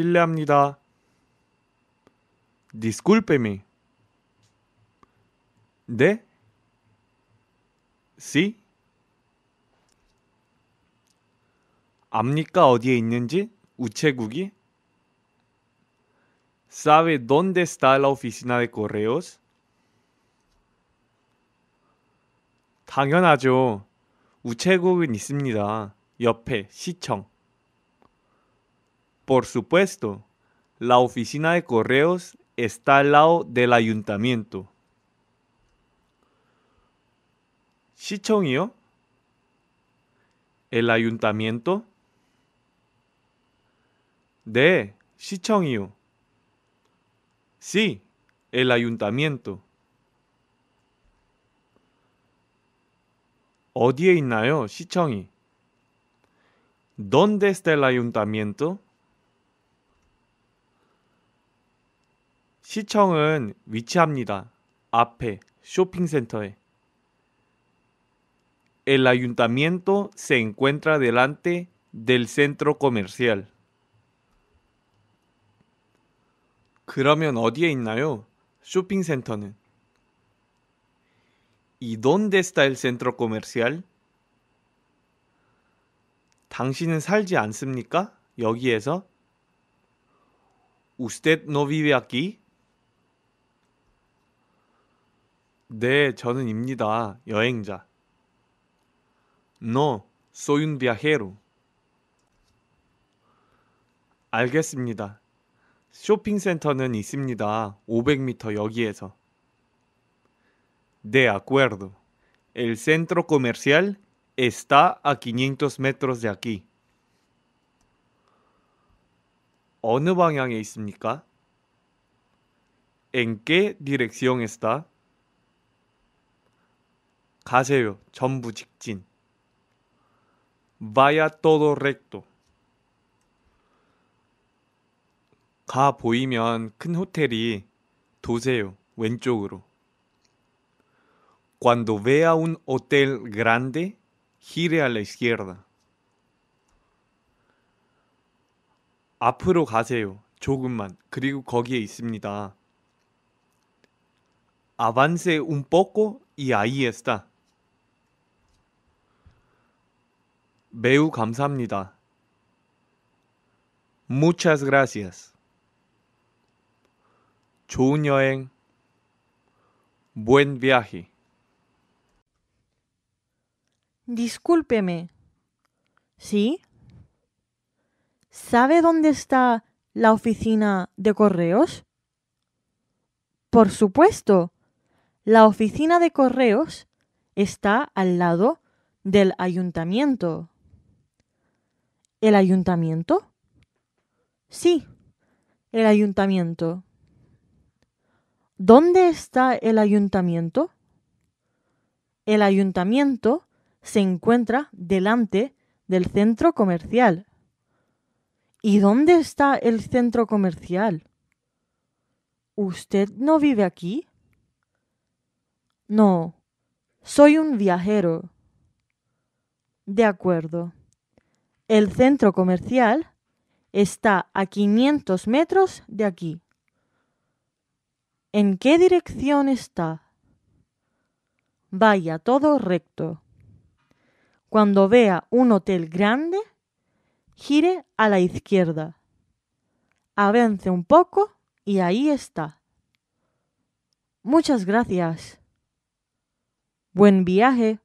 실례합니다. Discúlpeme. ¿De? ¿Sí? 압니까 어디에 있는지? 우체국이? ¿Sabe dónde está la oficina de correos? 당연하죠. 우체국은 있습니다. 옆에 시청. Por supuesto, la oficina de correos está al lado del ayuntamiento. 시청이요? El ayuntamiento? De 시청이요. Sí, el ayuntamiento. 어디에 있나요, 시청이? ¿Dónde está el ayuntamiento? 시청은 위치합니다. 앞에 쇼핑센터에. El ayuntamiento se encuentra delante del centro comercial. 그러면 어디에 있나요? 쇼핑센터는. ¿Y dónde está el centro comercial? 당신은 살지 않습니까? 여기에서. ¿Usted no vive aquí? 네, 저는입니다. 여행자. No, soy un viajero. 알겠습니다. 쇼핑센터는 있습니다. 500m 여기에서. De acuerdo. El centro comercial está a 500 metros de aquí. 어느 방향에 있습니까? ¿En qué dirección está? 가세요. 전부 직진. Vaya todo recto. 가 보이면 큰 호텔이 도세요. 왼쪽으로. Cuando vea un hotel grande, gire a la izquierda. 앞으로 가세요. 조금만. 그리고 거기에 있습니다. Avance un poco y ahí está. 매우 Muchas gracias. 좋은 Buen viaje. Discúlpeme. ¿Sí? ¿Sabe dónde está la oficina de correos? Por supuesto. La oficina de correos está al lado del ayuntamiento. ¿El ayuntamiento? Sí, el ayuntamiento. ¿Dónde está el ayuntamiento? El ayuntamiento se encuentra delante del centro comercial. ¿Y dónde está el centro comercial? ¿Usted no vive aquí? No, soy un viajero. De acuerdo. El centro comercial está a 500 metros de aquí. ¿En qué dirección está? Vaya todo recto. Cuando vea un hotel grande, gire a la izquierda. Avance un poco y ahí está. Muchas gracias. Buen viaje.